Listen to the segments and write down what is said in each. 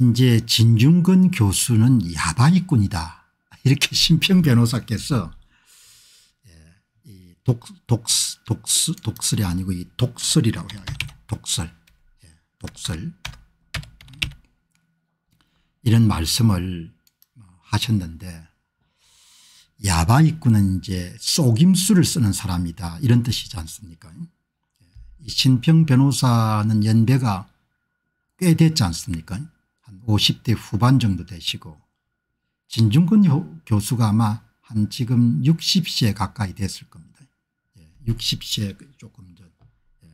이제 진중근 교수는 야바이꾼이다 이렇게 신평 변호사께서 예, 독, 독, 독, 독설이 아니고 이 독설이라고 해야겠죠. 독설. 예, 독설. 이런 말씀을 하셨는데 야바 입구는 이제 속임수를 쓰는 사람이다 이런 뜻이지 않습니까 신평 예, 변호사는 연배가 꽤 됐지 않습니까 50대 후반 정도 되시고 진중근 교수가 아마 한 지금 6 0세 가까이 됐을 겁니다. 6 예, 0시 조금 전. 예.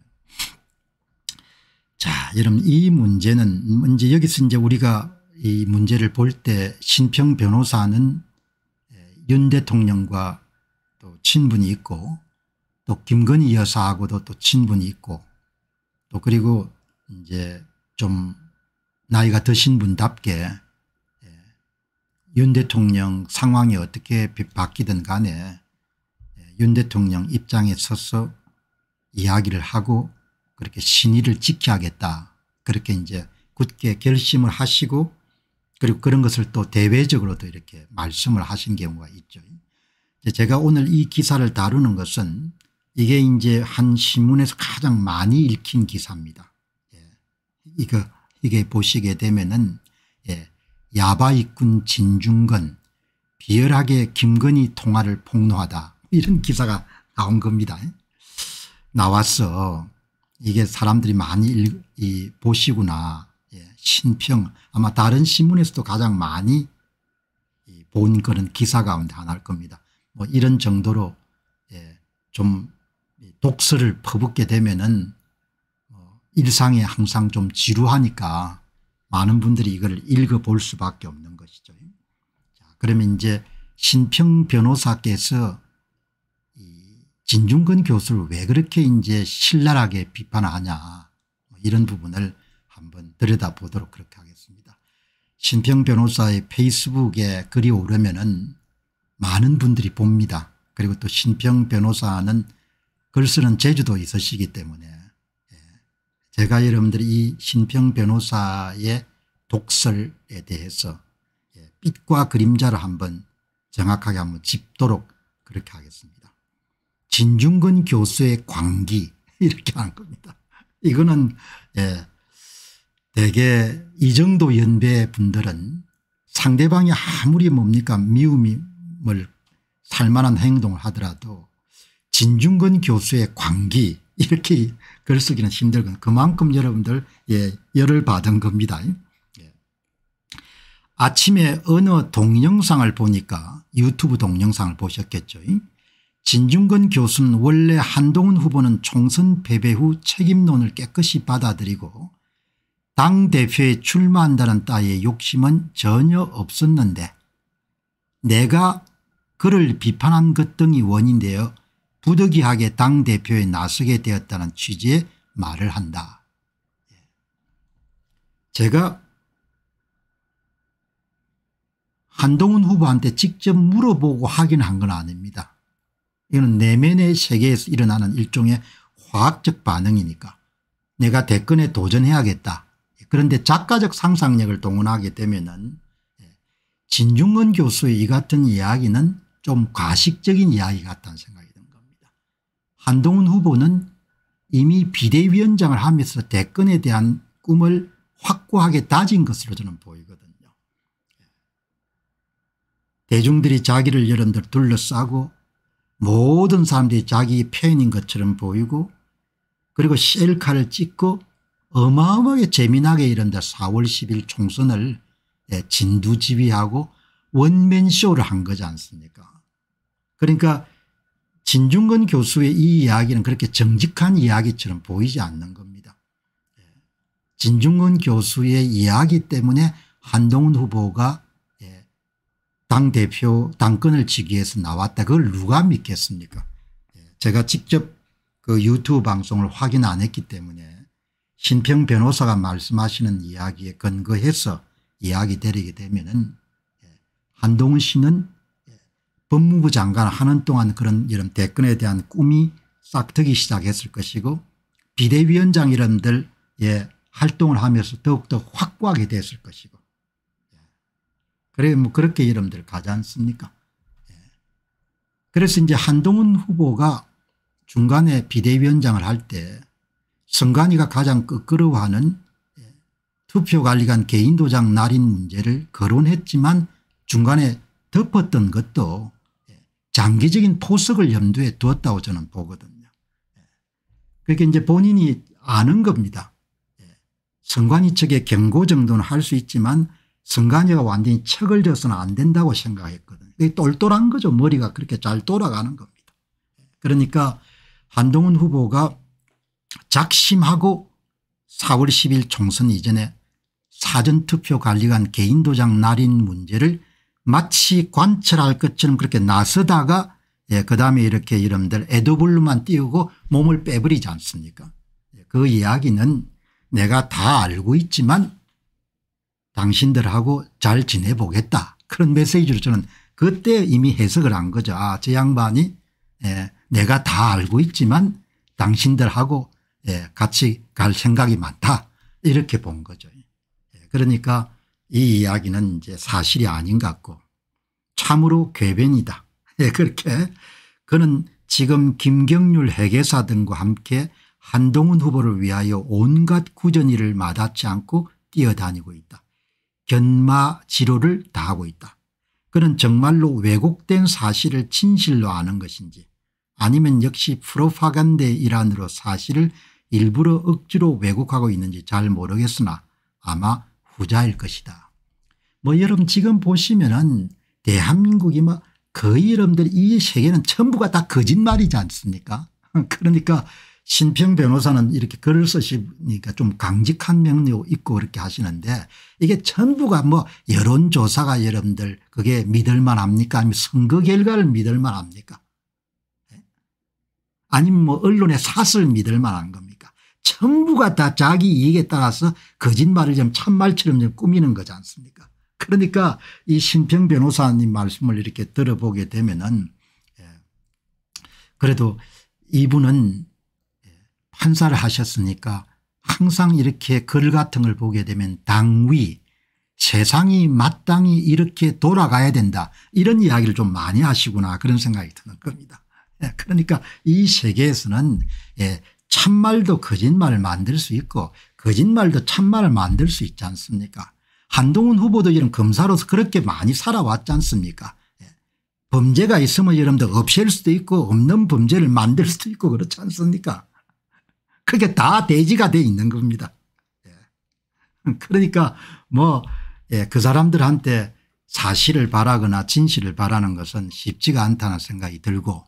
자, 여러분 이 문제는 이제 여기서 이제 우리가 이 문제를 볼 때 신평 변호사는 예, 윤 대통령과 또 친분이 있고 또 김건희 여사하고도 또 친분이 있고 또 그리고 이제 좀 나이가 드신 분답게 예, 윤 대통령 상황이 어떻게 바뀌든 간에 예, 윤 대통령 입장에 서서 이야기를 하고 그렇게 신의를 지켜야겠다 그렇게 이제 굳게 결심을 하시고 그리고 그런 것을 또 대외적으로도 이렇게 말씀을 하신 경우가 있죠. 제가 오늘 이 기사를 다루는 것은 이게 이제 한 신문에서 가장 많이 읽힌 기사입니다. 예. 이거 이게 보시게 되면은 예, 야바 입꾼 진중건 비열하게 김건희 통화를 폭로하다 이런 기사가 나온 겁니다. 나왔어. 이게 사람들이 많이 읽, 이, 보시구나. 예, 신평 아마 다른 신문에서도 가장 많이 이, 본 그런 기사 가운데 하나일 겁니다. 뭐 이런 정도로 예, 좀 독서를 퍼붓게 되면은 일상에 항상 좀 지루하니까 많은 분들이 이걸 읽어볼 수밖에 없는 것이죠. 자, 그러면 이제 신평 변호사께서 진중근 교수를 왜 그렇게 이제 신랄하게 비판하냐 뭐 이런 부분을 한번 들여다보도록 그렇게 하겠습니다. 신평 변호사의 페이스북에 글이 오르면 은 많은 분들이 봅니다. 그리고 또 신평 변호사는 글 쓰는 제주도 있으시기 때문에 제가 여러분들이 이 신평 변호사의 독설에 대해서 예, 빛과 그림자를 한번 정확하게 한번 짚도록 그렇게 하겠습니다. 진중근 교수의 광기 이렇게 하는 겁니다. 이거는 예, 대개 이 정도 연배 분들은 상대방이 아무리 뭡니까 미움을 살만한 행동을 하더라도 진중근 교수의 광기 이렇게 글 쓰기는 힘들건 그만큼 여러분들 예, 열을 받은 겁니다. 예. 아침에 어느 동영상을 보니까 유튜브 동영상을 보셨겠죠. 진중근 교수는 원래 한동훈 후보는 총선 패배 후 책임론을 깨끗이 받아들이고 당대표에 출마한다는 따의 욕심은 전혀 없었는데 내가 그를 비판한 것 등이 원인되어 부득이하게 당대표에 나서게 되었다는 취지의 말을 한다. 예. 제가 한동훈 후보한테 직접 물어보고 확인한 건 아닙니다. 이는 내면의 세계에서 일어나는 일종의 화학적 반응이니까 내가 대권에 도전해야겠다. 그런데 작가적 상상력을 동원하게 되면 은 예, 진중근 교수의 이 같은 이야기는 좀 과식적인 이야기 같다는 생각이 한동훈 후보는 이미 비대위원장을 하면서 대권에 대한 꿈을 확고하게 다진 것으로 저는 보이거든요. 대중들이 자기를 여러분들 둘러싸고 모든 사람들이 자기 표현인 것처럼 보이고 그리고 셀카를 찍고 어마어마하게 재미나게 이런데 4월 10일 총선을 예, 진두지휘하고 원맨쇼를 한 거지 않습니까 그러니까 진중근 교수의 이 이야기는 그렇게 정직한 이야기처럼 보이지 않는 겁니다. 예. 진중근 교수의 이야기 때문에 한동훈 후보가 예, 당대표 당권을 치기 위해서 나왔다. 그걸 누가 믿겠습니까 예. 제가 직접 그 유튜브 방송을 확인 안 했기 때문에 신평 변호사가 말씀하시는 이야기에 근거해서 이야기 드리게 되면 한동훈 씨는 법무부 장관 하는 동안 그런 이런 대권에 대한 꿈이 싹트기 시작했을 것이고 비대위원장 이름들의 예, 활동을 하면서 더욱더 확고하게 됐을 것이고 예. 그래 뭐 그렇게 이름들 가지 않습니까 예. 그래서 이제 한동훈 후보가 중간에 비대위원장을 할 때 선관위가 가장 끄끄러워하는 예. 투표관리관 개인도장 날인 문제를 거론했지만 중간에 덮었던 것도 장기적인 포석을 염두에 두었다고 저는 보거든요. 예. 그게 이제 본인이 아는 겁니다. 예. 성관이 측의 경고 정도는 할 수 있지만 성관이가 완전히 척을 져서는 안 된다고 생각했거든요. 똘똘한 거죠. 머리가 그렇게 잘 돌아가는 겁니다. 예. 그러니까 한동훈 후보가 작심하고 4월 10일 총선 이전에 사전투표 관리관 개인도장 날인 문제를 마치 관찰할 것처럼 그렇게 나서다가 예, 그 다음에 이렇게 이름들 에드블루만 띄우고 몸을 빼버리지 않습니까 예, 그 이야기는 내가 다 알고 있지만 당신들하고 잘 지내보겠다 그런 메시지를 저는 그때 이미 해석을 한 거죠. 아, 저 양반이 예, 내가 다 알고 있지만 당신들하고 예, 같이 갈 생각이 많다 이렇게 본 거죠. 예, 그러니까 이 이야기는 이제 사실이 아닌 것 같고 참으로 궤변이다. 예, 그렇게 그는 지금 김경률 회계사 등과 함께 한동훈 후보를 위하여 온갖 구전일을 마다치 않고 뛰어다니고 있다. 견마 지로를 다하고 있다. 그는 정말로 왜곡된 사실을 진실로 아는 것인지 아니면 역시 프로파간데 일환으로 사실을 일부러 억지로 왜곡하고 있는지 잘 모르겠으나 아마 부자일 것이다. 뭐 여러분 지금 보시면은 대한민국이 뭐 거의 여들이 세계는 전부가 다 거짓말이지 않습니까? 그러니까 신평 변호사는 이렇게 글을 쓰시니까 좀 강직한 면이 있고 그렇게 하시는데 이게 전부가 뭐 여론조사가 여러분들 그게 믿을만 합니까? 아니면 선거 결과를 믿을만 합니까? 예? 아니면 뭐 언론의 사슬 믿을만 한 겁니까? 전부가 다 자기 이익에 따라서 거짓말을 좀 참말처럼 좀 꾸미는 거지 않습니까 그러니까 이 신평 변호사님 말씀을 이렇게 들어보게 되면은 예, 그래도 이분은 예, 판사를 하셨으니까 항상 이렇게 글 같은 걸 보게 되면 당위 세상이 마땅히 이렇게 돌아가야 된다 이런 이야기를 좀 많이 하시구나 그런 생각이 드는 겁니다. 예, 그러니까 이 세계에서는 참말도 거짓말을 만들 수 있고 거짓말도 참말을 만들 수 있지 않습니까 한동훈 후보도 이런 검사로서 그렇게 많이 살아왔지 않습니까 예. 범죄가 있으면 여러분들 없앨 수도 있고 없는 범죄를 만들 수도 있고 그렇지 않습니까 그게 다 대지가 돼 있는 겁니다 예. 그러니까 뭐그 예, 사람들한테 사실을 바라거나 진실을 바라는 것은 쉽지가 않다는 생각이 들고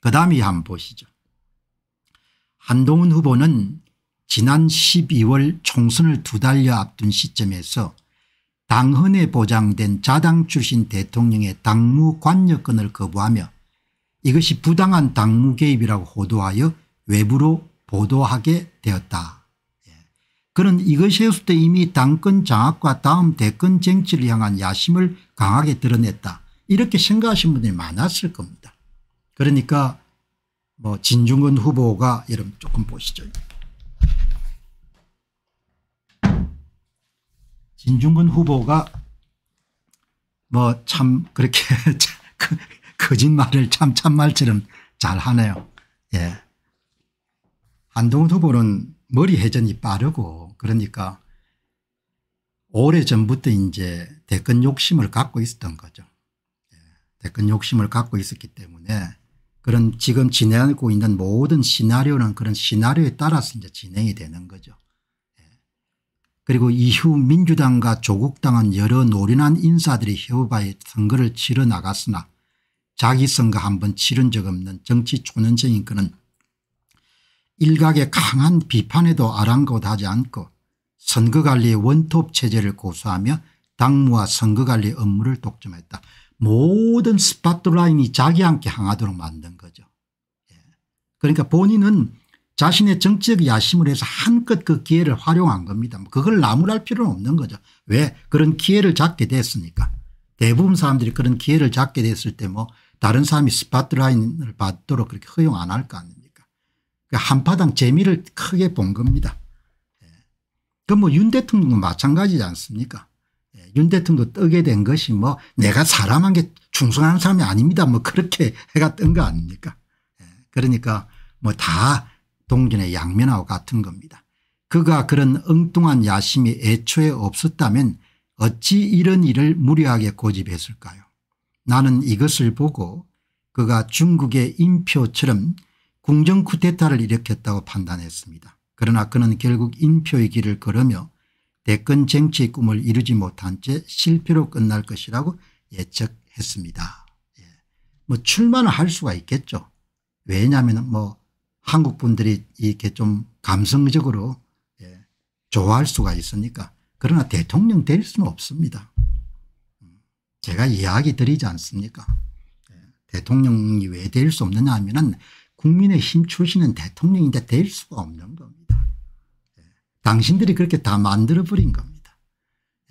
그다음에 한번 보시죠. 한동훈 후보는 지난 12월 총선을 두 달여 앞둔 시점에서 당헌에 보장된 자당 출신 대통령의 당무 관여권을 거부하며 이것이 부당한 당무 개입이라고 호도하여 외부로 보도하게 되었다. 예. 그는 이것이었을 때 이미 당권 장악과 다음 대권 쟁취를 향한 야심을 강하게 드러냈다. 이렇게 생각하신 분들이 많았을 겁니다. 그러니까 뭐 진중근 후보가 여러 조금 보시죠. 진중근 후보가 뭐 참 그렇게 그, 거짓말을 참 참말처럼 잘하네요. 예. 한동훈 후보는 머리 회전이 빠르고 그러니까 오래전부터 이제 대권 욕심을 갖고 있었던 거죠. 예. 대권 욕심을 갖고 있었기 때문에 그런 지금 진행하고 있는 모든 시나리오는 그런 시나리오에 따라서 이제 진행이 되는 거죠. 예. 그리고 이후 민주당과 조국당은 여러 노련한 인사들이 협의에 선거를 치러 나갔으나 자기 선거 한 번 치른 적 없는 정치 초년생 인권은 일각의 강한 비판에도 아랑곳하지 않고 선거관리의 원톱 체제를 고수하며 당무와 선거관리 업무를 독점했다. 모든 스파트라인이 자기한테 향하도록 만든 거죠. 예. 그러니까 본인은 자신의 정치적 야심을 해서 한껏 그 기회를 활용한 겁니다. 뭐 그걸 나무랄 필요는 없는 거죠. 왜 그런 기회를 잡게 됐으니까. 대부분 사람들이 그런 기회를 잡게 됐을 때 뭐 다른 사람이 스파트라인을 받도록 그렇게 허용 안 할 거 아닙니까. 그러니까 한파당 재미를 크게 본 겁니다. 예. 그뭐 윤 대통령도 마찬가지지 않습니까. 윤 대통령도 뜨게 된 것이 뭐 내가 사람한테 충성하는 사람이 아닙니다. 뭐 그렇게 해가 뜬 거 아닙니까? 예, 그러니까 뭐 다 동전의 양면하고 같은 겁니다. 그가 그런 엉뚱한 야심이 애초에 없었다면 어찌 이런 일을 무리하게 고집했을까요? 나는 이것을 보고 그가 중국의 인표처럼 궁정 쿠데타를 일으켰다고 판단했습니다. 그러나 그는 결국 인표의 길을 걸으며 대권 정치의 꿈을 이루지 못한 채 실패로 끝날 것이라고 예측했습니다. 예. 뭐 출마는 할 수가 있겠죠. 왜냐하면 뭐 한국 분들이 이렇게 좀 감성적으로 예. 좋아할 수가 있으니까 그러나 대통령 될 수는 없습니다. 제가 이야기 드리지 않습니까 예. 대통령이 왜 될 수 없느냐 하면 국민의힘 출신은 대통령인데 될 수가 없는 겁니다. 당신들이 그렇게 다 만들어버린 겁니다.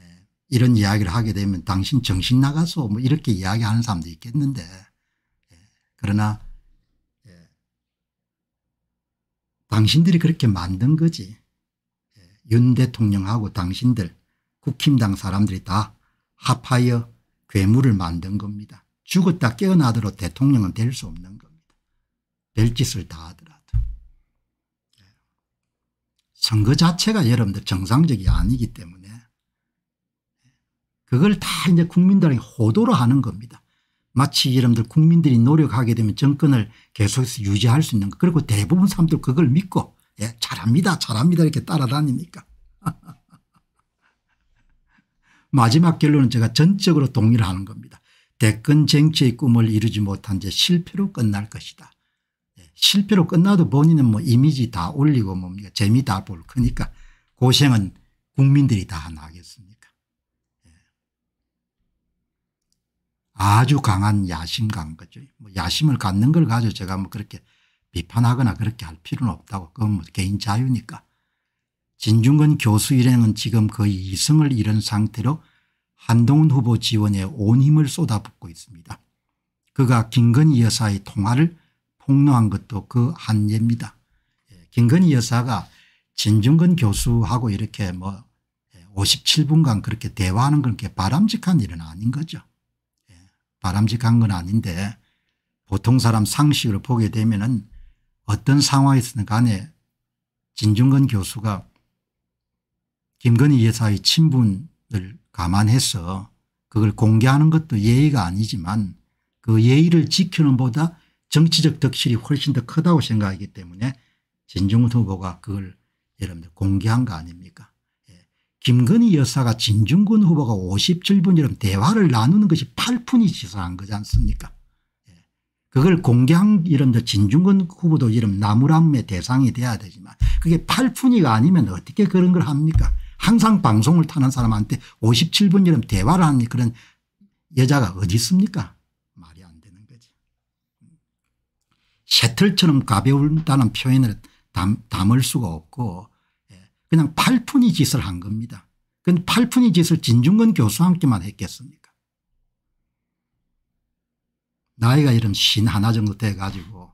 예. 이런 이야기를 하게 되면 당신 정신 나가서 뭐 이렇게 이야기하는 사람도 있겠는데 예. 그러나 예, 당신들이 그렇게 만든 거지 예, 윤 대통령하고 당신들 국힘당 사람들이 다 합하여 괴물을 만든 겁니다. 죽었다 깨어나더라 대통령은 될 수 없는 겁니다. 별짓을 다 하더라. 선거 자체가 여러분들 정상적이 아니기 때문에 그걸 다 이제 국민들에게 호도로 하는 겁니다. 마치 여러분들 국민들이 노력하게 되면 정권을 계속해서 유지할 수 있는 거. 그리고 대부분 사람들 그걸 믿고 예, 잘합니다 잘합니다 이렇게 따라다니니까. 마지막 결론은 제가 전적으로 동의를 하는 겁니다. 대권 쟁취의 꿈을 이루지 못한 채 실패로 끝날 것이다. 실패로 끝나도 본인은 뭐 이미지 다 올리고 뭡니까 뭐 재미 다 볼 거니까 고생은 국민들이 다 나겠습니까 예. 아주 강한 야심 간 거죠. 뭐 야심을 갖는 걸 가지고 제가 뭐 그렇게 비판하거나 그렇게 할 필요는 없다고 그건 뭐 개인 자유니까 진중근 교수 일행은 지금 거의 이승을 잃은 상태로 한동훈 후보 지원에 온 힘을 쏟아붓고 있습니다. 그가 김건희 여사의 통화를 폭로한 것도 그 한예입니다. 예, 김건희 여사가 진중근 교수하고 이렇게 뭐 57분간 예, 그렇게 대화하는 건 바람직한 일은 아닌 거죠. 예, 바람직한 건 아닌데 보통 사람 상식으로 보게 되면 은 어떤 상황에서든 간에 진중근 교수가 김건희 여사의 친분을 감안해서 그걸 공개하는 것도 예의가 아니지만 그 예의를 지키는 보다 정치적 덕실이 훨씬 더 크다고 생각하기 때문에 진중훈 후보가 그걸 여러분들 공개한 거 아닙니까 예. 김건희 여사가 진중근 후보가 57분이라면 대화를 나누는 것이 8푼이 지사한 거지 않습니까 예. 그걸 공개한 이름들 진중근 후보도 이름 나무람의 대상이 돼야 되지만 그게 8푼이가 아니면 어떻게 그런 걸 합니까 항상 방송을 타는 사람한테 57분 이름 대화를 하는 그런 여자가 어디 있습니까 새털처럼 가벼운다는 표현을 담, 을 수가 없고 예, 그냥 팔푼이 짓을 한 겁니다. 근 팔푼이 짓을 진중근 교수와 함께만 했겠습니까 나이가 이런 신 하나 정도 돼가지고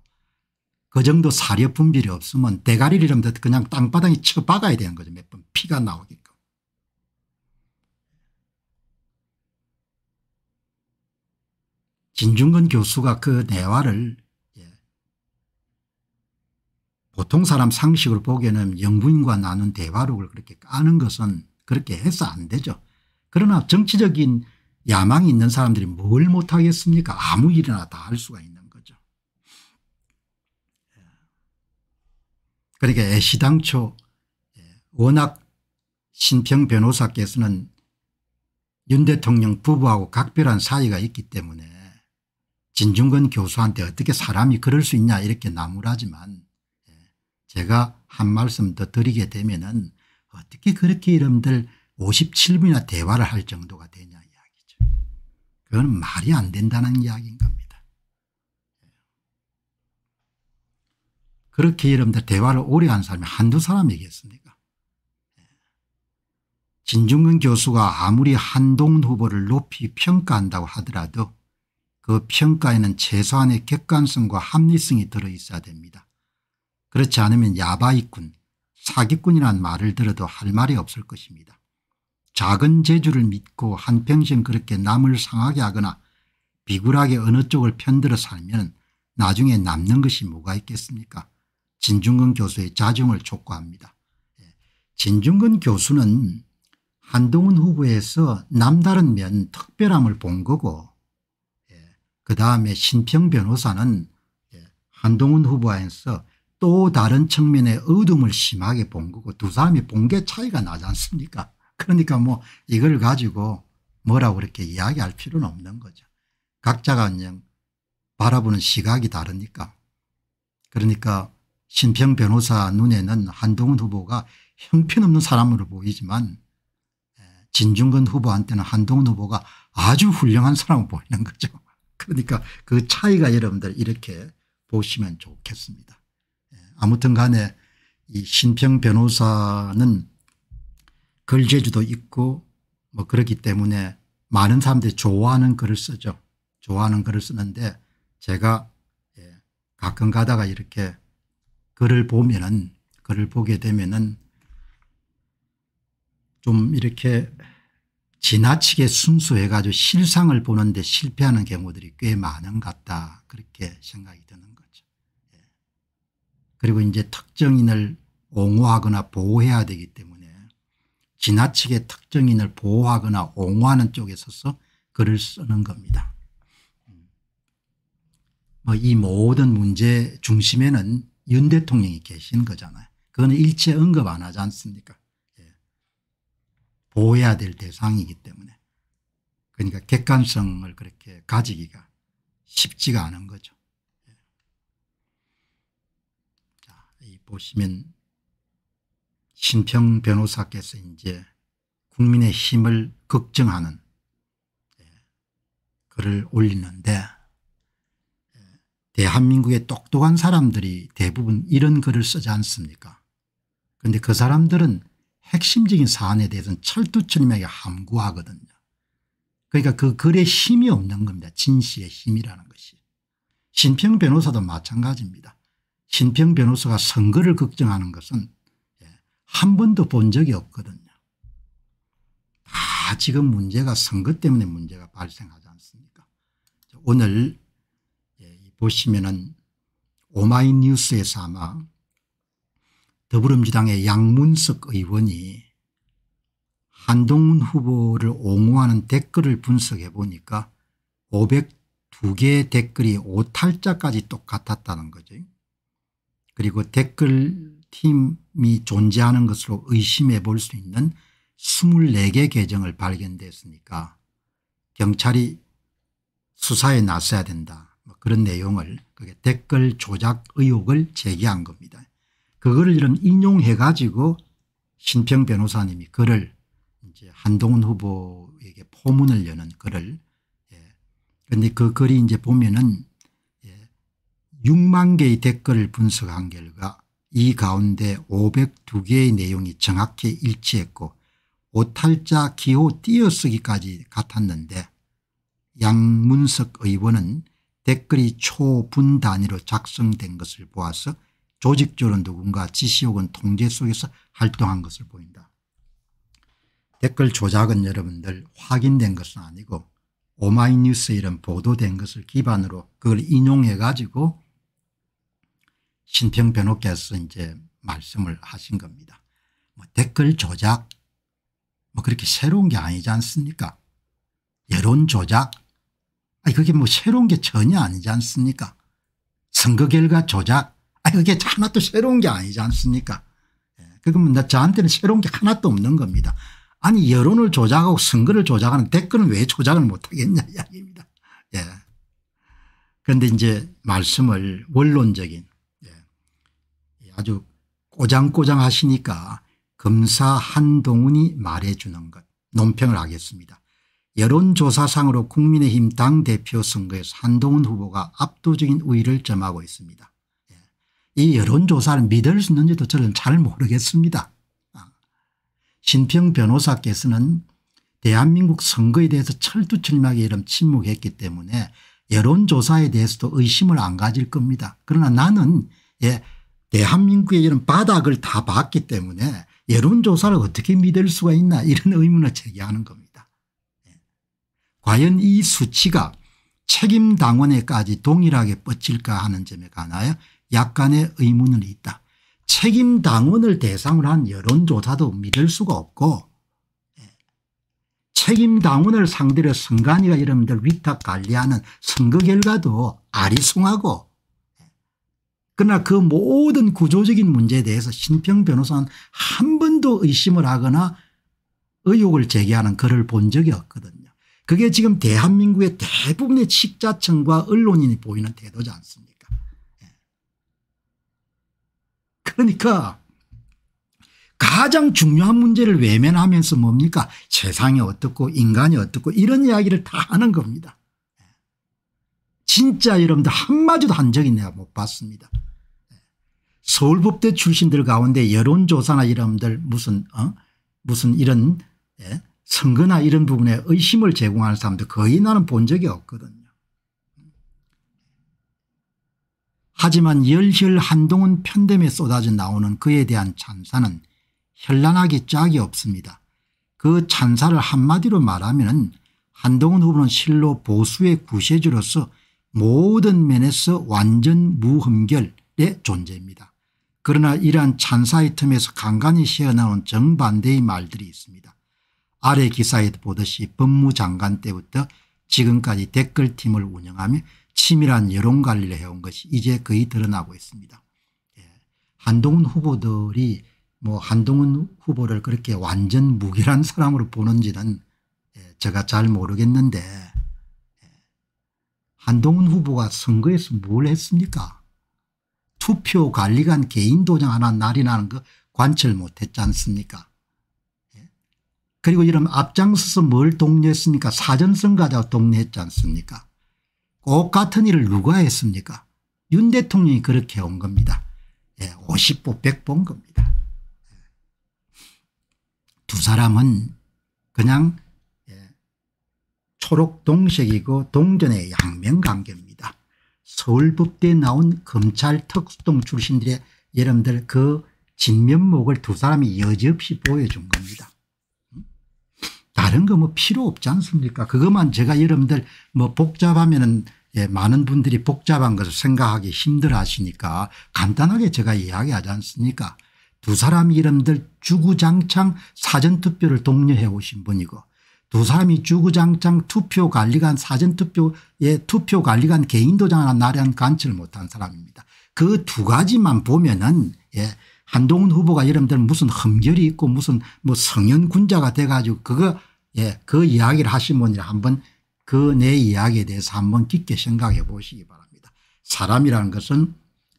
그 정도 사려 분비이 없으면 대가리를 이러면 그냥 땅바닥에 쳐박아야 되는 거죠. 몇 번 피가 나오니까. 진중근 교수가 그 대화를 보통 사람 상식을 보기에는 영부인과 나눈 대화록을 그렇게 까는 것은 그렇게 해서 안 되죠. 그러나 정치적인 야망이 있는 사람들이 뭘 못하겠습니까 아무 일이나 다 할 수가 있는 거죠. 예. 그러니까 애시당초 예, 워낙 신평 변호사께서는 윤 대통령 부부하고 각별한 사이가 있기 때문에 진중근 교수한테 어떻게 사람이 그럴 수 있냐 이렇게 나무라지만 제가 한 말씀 더 드리게 되면은 어떻게 그렇게 이름들 57분이나 대화를 할 정도가 되냐 이야기죠. 그건 말이 안 된다는 이야기인 겁니다. 그렇게 이름들 대화를 오래 한 사람이 한두 사람이겠습니까? 진중근 교수가 아무리 한동훈 후보를 높이 평가한다고 하더라도 그 평가에는 최소한의 객관성과 합리성이 들어있어야 됩니다. 그렇지 않으면 야바이꾼 사기꾼이란 말을 들어도 할 말이 없을 것입니다. 작은 재주를 믿고 한평생 그렇게 남을 상하게 하거나 비굴하게 어느 쪽을 편들어 살면 나중에 남는 것이 뭐가 있겠습니까 진중근 교수의 자정을 촉구합니다. 예. 진중근 교수는 한동훈 후보에서 남다른 면 특별함을 본 거고 예. 그 다음에 신평 변호사는 예. 한동훈 후보에서 또 다른 측면의 어둠을 심하게 본 거고 두 사람이 본 게 차이가 나지 않습니까 그러니까 뭐 이걸 가지고 뭐라고 그렇게 이야기할 필요는 없는 거죠. 각자가 그냥 바라보는 시각이 다르니까. 그러니까 신평 변호사 눈에는 한동훈 후보가 형편없는 사람으로 보이지만 진중근 후보한테는 한동훈 후보가 아주 훌륭한 사람으로 보이는 거죠. 그러니까 그 차이가 여러분들 이렇게 보시면 좋겠습니다. 아무튼 간에 이 신평 변호사는 글재주도 있고 뭐 그렇기 때문에 많은 사람들이 좋아하는 글을 쓰죠. 좋아하는 글을 쓰는데 제가 예, 가끔 가다가 이렇게 글을 보면은 글을 보게 되면은 좀 이렇게 지나치게 순수해가지고 실상을 보는데 실패하는 경우들이 꽤 많은 것 같다 그렇게 생각이 드는 그리고 이제 특정인을 옹호하거나 보호해야 되기 때문에 지나치게 특정인을 보호하거나 옹호하는 쪽에 서서 글을 쓰는 겁니다. 음. 뭐이 모든 문제 중심에는 윤 대통령이 계신 거잖아요. 그거 일체 언급 안 하지 않습니까? 예. 보호해야 될 대상이기 때문에. 그러니까 객관성을 그렇게 가지기가 쉽지가 않은 거죠. 보시면 신평 변호사께서 이제 국민의 힘을 걱정하는 예, 글을 올리는데 예, 대한민국의 똑똑한 사람들이 대부분 이런 글을 쓰지 않습니까 그런데 그 사람들은 핵심적인 사안에 대해서는 철두철미하게 함구하거든요. 그러니까 그 글에 힘이 없는 겁니다. 진실의 힘이라는 것이. 신평 변호사도 마찬가지입니다. 신평 변호사가 선거를 걱정하는 것은 예, 한 번도 본 적이 없거든요. 다 지금 문제가 선거 때문에 문제가 발생하지 않습니까 오늘 예, 보시면 은 오마이뉴스에서 아마 더불어민주당의 양문석 의원이 한동훈 후보를 옹호하는 댓글을 분석해 보니까 502개의 댓글이 오탈자까지 똑같았다는 거죠. 그리고 댓글 팀이 존재하는 것으로 의심해 볼 수 있는 24개 계정을 발견됐으니까 경찰이 수사에 나서야 된다 뭐 그런 내용을 그게 댓글 조작 의혹을 제기한 겁니다. 그거를 이런 인용해 가지고 신평 변호사님이 글을 이제 한동훈 후보에게 포문을 여는 글을 그런데 예. 그 글이 이제 보면은 6만 개의 댓글을 분석한 결과 이 가운데 502개의 내용이 정확히 일치했고 오탈자 기호 띄어쓰기까지 같았는데 양문석 의원은 댓글이 초분 단위로 작성된 것을 보아서 조직적으로 누군가 지시 혹은 통제 속에서 활동한 것을 보인다. 댓글 조작은 여러분들 확인된 것은 아니고 오마이뉴스 이런 보도된 것을 기반으로 그걸 인용해 가지고 신평 변호께서 이제 말씀을 하신 겁니다. 뭐 댓글 조작 뭐 그렇게 새로운 게 아니지 않습니까? 여론 조작 아니 그게 뭐 새로운 게 전혀 아니지 않습니까? 선거 결과 조작 아니 그게 하나도 새로운 게 아니지 않습니까? 예, 그건 뭐 저한테는 새로운 게 하나도 없는 겁니다. 아니 여론을 조작하고 선거를 조작하는 댓글은 왜 조작을 못하겠냐 이야기입니다. 예. 그런데 이제 말씀을 원론적인 아주 꼬장꼬장 하시니까 검사 한동훈이 말해주는 것 논평을 하겠습니다. 여론조사상으로 국민의힘 당대표 선거에서 한동훈 후보가 압도적인 우위를 점하고 있습니다. 예. 이 여론조사를 믿을 수 있는지도 저는 잘 모르겠습니다. 아. 신평 변호사께서는 대한민국 선거에 대해서 철두철미하게 이런 침묵했기 때문에 여론조사에 대해서도 의심을 안 가질 겁니다. 그러나 나는 예, 대한민국의 이런 바닥을 다 봤기 때문에 여론조사를 어떻게 믿을 수가 있나 이런 의문을 제기하는 겁니다. 예. 과연 이 수치가 책임 당원에까지 동일하게 뻗칠까 하는 점에 관하여 약간의 의문은 있다. 책임 당원을 대상으로 한 여론조사도 믿을 수가 없고 예. 책임 당원을 상대로 선관위가 여러분들 위탁 관리하는 선거 결과도 아리송하고 그러나 그 모든 구조적인 문제에 대해서 신평 변호사는 한 번도 의심을 하거나 의혹을 제기하는 글을 본 적이 없거든요. 그게 지금 대한민국의 대부분의 식자층과 언론인이 보이는 태도지 않습니까 예. 그러니까 가장 중요한 문제를 외면하면서 뭡니까 세상이 어떻고 인간이 어떻고 이런 이야기를 다 하는 겁니다. 예. 진짜 여러분들 한마디도 한 적이 내가 못 봤습니다. 서울법대 출신들 가운데 여론조사나 이런들 무슨 어? 무슨 이런 예? 선거나 이런 부분에 의심을 제공하는 사람도 거의 나는 본 적이 없거든요. 하지만 열혈 한동은 편됨에 쏟아져 나오는 그에 대한 찬사는 현란하기 짝이 없습니다. 그 찬사를 한마디로 말하면 한동훈 후보는 실로 보수의 구세주로서 모든 면에서 완전 무흠결의 존재입니다. 그러나 이러한 찬사의 틈에서 간간히 시어나온 정반대의 말들이 있습니다. 아래 기사에 보듯이 법무장관 때부터 지금까지 댓글팀을 운영하며 치밀한 여론관리를 해온 것이 이제 거의 드러나고 있습니다. 예. 한동훈 후보들이 뭐 한동훈 후보를 그렇게 완전 무결한 사람으로 보는지는 예, 제가 잘 모르겠는데 예. 한동훈 후보가 선거에서 뭘 했습니까 투표 관리관 개인 도장 하나 날인하는 거 관철 못했지 않습니까 예? 그리고 이런 앞장서서 뭘 독려했습니까 사전선거자 독려했지 않습니까 꼭 같은 일을 누가 했습니까 윤 대통령이 그렇게 온 겁니다 예, 50보 100본 겁니다 예. 두 사람은 그냥 예, 초록 동색이고 동전의 양면관계입니다 서울법대에 나온 검찰 특수동 출신들의 여러분들 그 진면목을 두 사람이 여지없이 보여준 겁니다. 음? 다른 거 뭐 필요 없지 않습니까 그것만 제가 여러분들 뭐 복잡하면 은 예, 많은 분들이 복잡한 것을 생각하기 힘들어 하시니까 간단하게 제가 이야기하지 않습니까 두 사람 이름들 주구장창 사전투표를 독려해 오신 분이고 두사람이 주구장창 투표관리관 사전투표에 투표관리관 개인도장을 나란 관을 못한 사람입니다. 그 두 가지만 보면은 예 한동훈 후보가 여러분들 무슨 흠결이 있고 무슨 뭐 성현군자가 돼가지고 그거 예그 이야기를 하신 분이 한번 그 내 이야기에 대해서 한번 깊게 생각해 보시기 바랍니다. 사람이라는 것은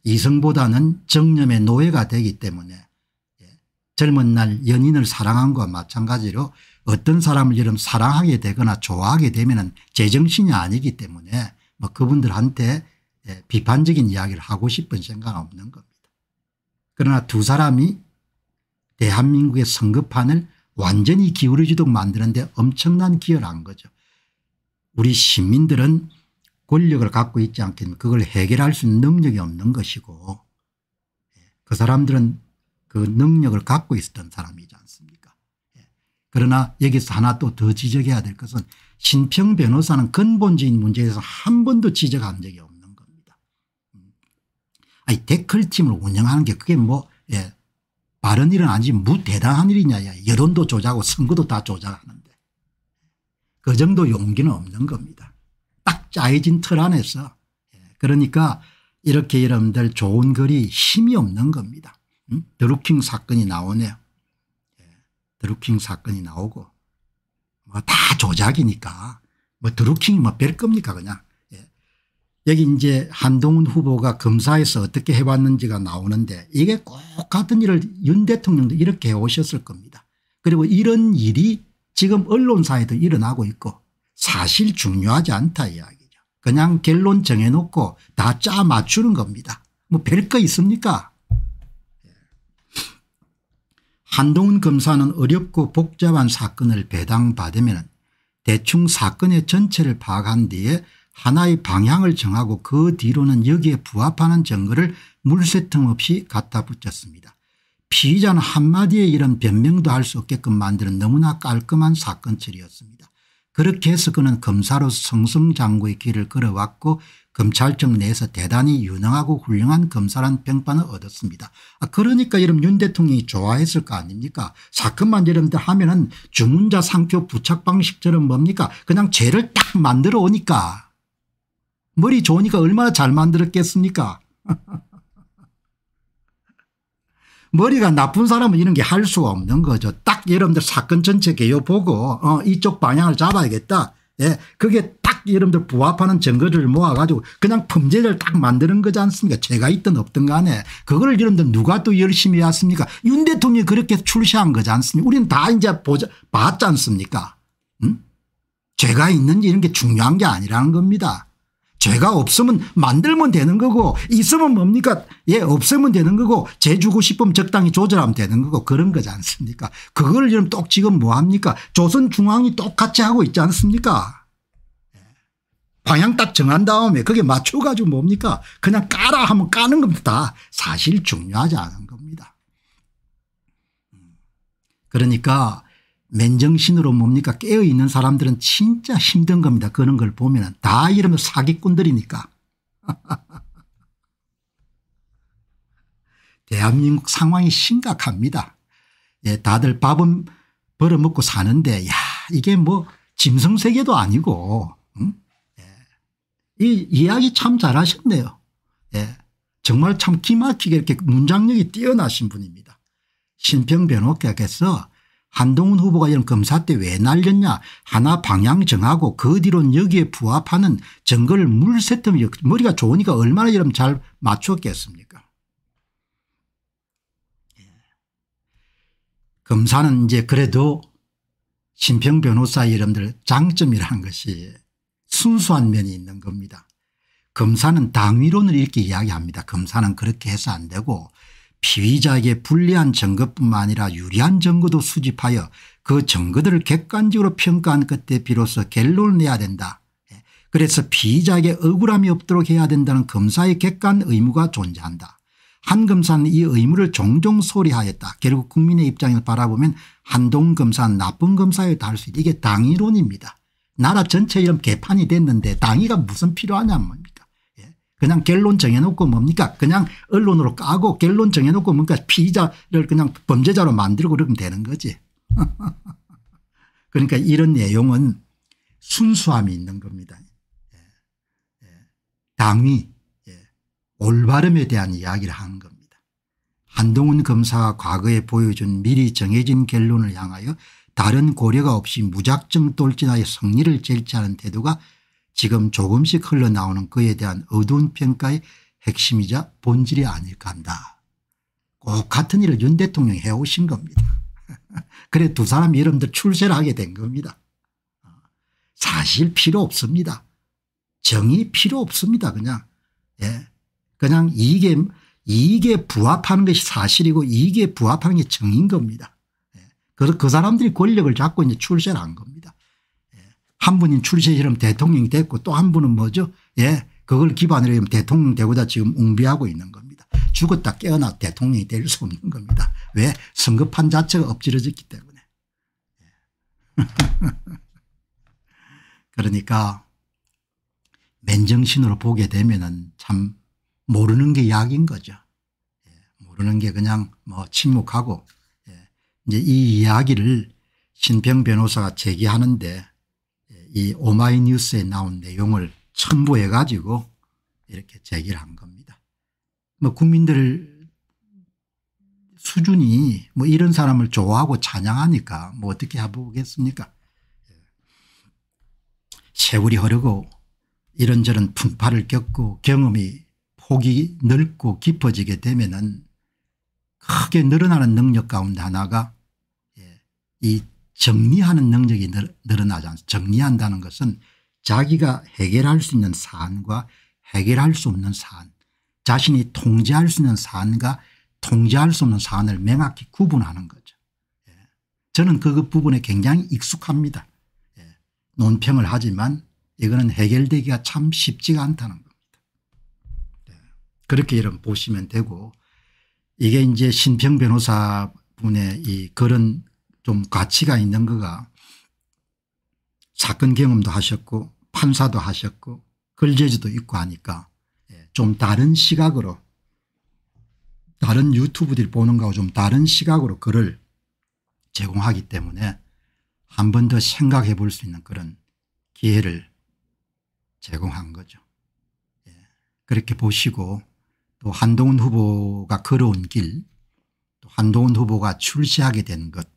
이성보다는 정념의 노예가 되기 때문에 예, 젊은 날 연인을 사랑한 것과 마찬가지로 어떤 사람을 이런 사랑하게 되거나 좋아하게 되면 제정신이 아니기 때문에 뭐 그분들한테 예, 비판적인 이야기를 하고 싶은 생각은 없는 겁니다. 그러나 두 사람이 대한민국의 선거판을 완전히 기울어지도록 만드는데 엄청난 기여를 한 거죠. 우리 시민들은 권력을 갖고 있지 않기 는문 그걸 해결할 수 있는 능력이 없는 것이고 예, 그 사람들은 그 능력을 갖고 있었던 사람이지 않습니까 그러나 여기서 하나 또 더 지적해야 될 것은 신평 변호사는 근본적인 문제에 대해서 한 번도 지적한 적이 없는 겁니다. 음. 아니 댓글팀을 운영하는 게 그게 뭐 예, 바른 일은 아니지 무대단한 뭐 일이냐 야. 여론도 조작하고 선거도 다 조작하는데 그 정도 용기는 없는 겁니다. 딱 짜여진 틀 안에서 예, 그러니까 이렇게 여러분들 좋은 글이 힘이 없는 겁니다. 음? 드루킹 사건이 나오네요. 드루킹 사건이 나오고 뭐 다 조작이니까 뭐 드루킹이 뭐별 겁니까 그냥 예. 여기 이제 한동훈 후보가 검사에서 어떻게 해봤는지가 나오는데 이게 꼭 같은 일을 윤 대통령도 이렇게 해오셨을 겁니다. 그리고 이런 일이 지금 언론사에도 일어나고 있고 사실 중요하지 않다 이야기죠. 그냥 결론 정해놓고 다 짜 맞추는 겁니다. 뭐 별 거 있습니까 한동훈 검사는 어렵고 복잡한 사건을 배당받으면 대충 사건의 전체를 파악한 뒤에 하나의 방향을 정하고 그 뒤로는 여기에 부합하는 증거를 물세틈 없이 갖다 붙였습니다. 피의자는 한마디에 이런 변명도 할 수 없게끔 만드는 너무나 깔끔한 사건 처리였습니다. 그렇게 해서 그는 검사로 성승장구의 길을 걸어왔고 검찰청 내에서 대단히 유능하고 훌륭한 검사란 평판을 얻었습니다. 아 그러니까 여러분 윤 대통령이 좋아했을 거 아닙니까 사건만 이름들 하면 은 주문자 상표 부착 방식처럼 뭡니까 그냥 죄를 딱 만들어 오니까 머리 좋으니까 얼마나 잘 만들었겠습니까 머리가 나쁜 사람은 이런 게 할 수가 없는 거죠. 딱 여러분들 사건 전체 개요 보고 어, 이쪽 방향을 잡아야겠다. 예, 그게 딱 여러분들 부합하는 증거를 모아가지고 그냥 범죄를 딱 만드는 거지 않습니까 제가 있든 없든 간에 그걸 여러분들 누가 또 열심히 했습니까 윤 대통령이 그렇게 출시한 거지 않습니까 우리는 다 이제 보자, 봤지 않습니까 음? 죄가 있는지 이런 게 중요한 게 아니라는 겁니다. 죄가 없으면 만들면 되는 거고 있으면 뭡니까 예 없으면 되는 거고 재주고 싶으면 적당히 조절하면 되는 거고 그런 거지 않습니까 그걸 지금 똑 지금 뭐합니까 조선중앙이 똑같이 하고 있지 않습니까 예. 방향 딱 정한 다음에 그게 맞춰가지고 뭡니까 그냥 까라 하면 까는 겁니다 사실 중요하지 않은 겁니다 음. 그러니까 맨정신으로 뭡니까 깨어있는 사람들은 진짜 힘든 겁니다. 그런 걸 보면 다 이러면 사기꾼들이니까. 대한민국 상황이 심각합니다. 예, 다들 밥은 벌어먹고 사는데 야 이게 뭐 짐승세계도 아니고 응? 예. 이 이야기 참 잘하셨네요. 예. 정말 참 기막히게 이렇게 문장력이 뛰어나신 분입니다. 신평 변호사께서 한동훈 후보가 이런 검사 때 왜 날렸냐 하나 방향 정하고 그뒤로 여기에 부합하는 정거를 물세트면 머리가 좋으니까 얼마나 이러면 잘맞췄겠습니까 예. 검사는 이제 그래도 신평 변호사 여러분들 장점이라는 것이 순수한 면이 있는 겁니다. 검사는 당위론을 이렇게 이야기합니다. 검사는 그렇게 해서 안 되고 피의자에게 불리한 증거뿐만 아니라 유리한 증거도 수집하여 그 증거들을 객관적으로 평가한 끝에 비로소 결론을 내야 된다. 예. 그래서 피의자에게 억울함이 없도록 해야 된다는 검사의 객관 의무가 존재한다. 한 검사는 이 의무를 종종 소리하였다. 결국 국민의 입장에서 바라보면 한동 검사는 나쁜 검사였다 할수 있다. 이게 당이론입니다. 나라 전체 이런 개판이 됐는데 당이가 무슨 필요하냐 말 뭐. 그냥 결론 정해놓고 뭡니까 그냥 언론으로 까고 결론 정해놓고 뭔가 피의자를 그냥 범죄자로 만들고 그러면 되는 거지. 그러니까 이런 내용은 순수함이 있는 겁니다. 예. 예. 당위 예, 올바름에 대한 이야기를 하 겁니다. 한동훈 검사가 과거에 보여준 미리 정해진 결론을 향하여 다른 고려가 없이 무작정 돌진하여 성리를 쟁취하는 태도가 지금 조금씩 흘러나오는 그에 대한 어두운 평가의 핵심이자 본질이 아닐까 한다. 꼭 같은 일을 윤 대통령이 해오신 겁니다. 그래 두 사람 이름들 출세를 하게 된 겁니다. 사실 필요 없습니다. 정의 필요 없습니다. 그냥 예. 그냥 이익이익 부합하는 것이 사실이고 이익 부합하는 게 정인 겁니다. 예. 그래서 그 사람들이 권력을 잡고 이제 출세를 한 겁니다. 한 분이 출세시름 대통령이 됐고 또 한 분은 뭐죠 예 그걸 기반으로 지면 대통령 되고자 지금 웅비하고 있는 겁니다. 죽었다 깨어나 대통령이 될 수 없는 겁니다. 왜 선거판 자체가 엎질러졌기 때문에. 예. 그러니까 맨정신으로 보게 되면 은참 모르는 게 약인 거죠. 예, 모르는 게 그냥 뭐 침묵하고 예, 이제 이 이야기를 신평 변호사가 제기하는데 이 오마이뉴스에 나온 내용을 첨부해 가지고 이렇게 제기를 한 겁니다. 뭐 국민들 수준이 뭐 이런 사람을 좋아하고 찬양하니까 뭐 어떻게 해보겠습니까 세월이 흐르고 이런저런 풍파를 겪고 경험이 폭이 넓고 깊어지게 되면 은 크게 늘어나는 능력 가운데 하나가 예, 이 정리하는 능력이 늘어나지 않습니다. 정리한다는 것은 자기가 해결할 수 있는 사안과 해결할 수 없는 사안 자신이 통제할 수 있는 사안과 통제할 수 없는 사안을 명확히 구분하는 거죠. 예. 저는 그, 그 부분에 굉장히 익숙합니다. 예. 논평을 하지만 이거는 해결되기가 참 쉽지가 않다는 겁니다. 예. 그렇게 이런 보시면 되고 이게 이제 신평 변호사분의 이 그런 좀 가치가 있는 거가 사건 경험도 하셨고 판사도 하셨고 글제지도 있고 하니까 예, 좀 다른 시각으로 다른 유튜브들 보는 거하고 좀 다른 시각으로 글을 제공하기 때문에 한 번 더 생각해 볼 수 있는 그런 기회를 제공한 거죠. 예. 그렇게 보시고 또 한동훈 후보가 걸어온 길, 또 한동훈 후보가 출시하게 된 것,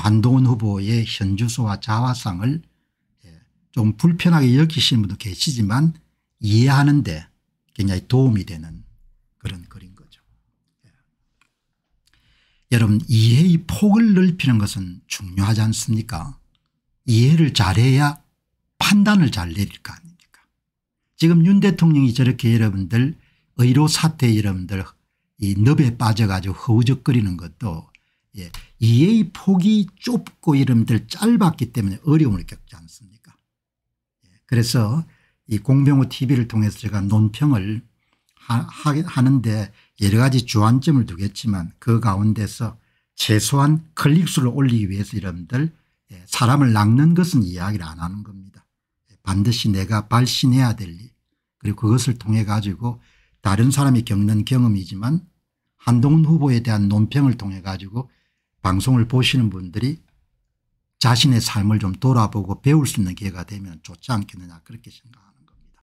한동훈 후보의 현주소와 자화상을 예, 좀 불편하게 여기시는 분도 계시지만 이해하는데 굉장히 도움이 되는 그런 글인 거죠. 예. 여러분 이해의 폭을 넓히는 것은 중요하지 않습니까 이해를 잘해야 판단을 잘 내릴 거 아닙니까 지금 윤 대통령이 저렇게 여러분들 의료 사태 여러분들 이 넙에 빠져가지고 허우적거리는 것도 예. 이해의 폭이 좁고 이름들 짧았기 때문에 어려움을 겪지 않습니까 예. 그래서 이 공병호 tv를 통해서 제가 논평을 하, 하 는데 여러 가지 주안점을 두겠지만 그 가운데서 최소한 클릭수를 올리기 위해서 여러분들 예. 사람을 낚는 것은 이야기를 안 하는 겁니다. 예, 반드시 내가 발신해야 될일 그리고 그것을 통해 가지고 다른 사람이 겪는 경험이지만 한동훈 후보에 대한 논평을 통해 가지고 방송을 보시는 분들이 자신의 삶을 좀 돌아보고 배울 수 있는 기회가 되면 좋지 않겠느냐 그렇게 생각합니다.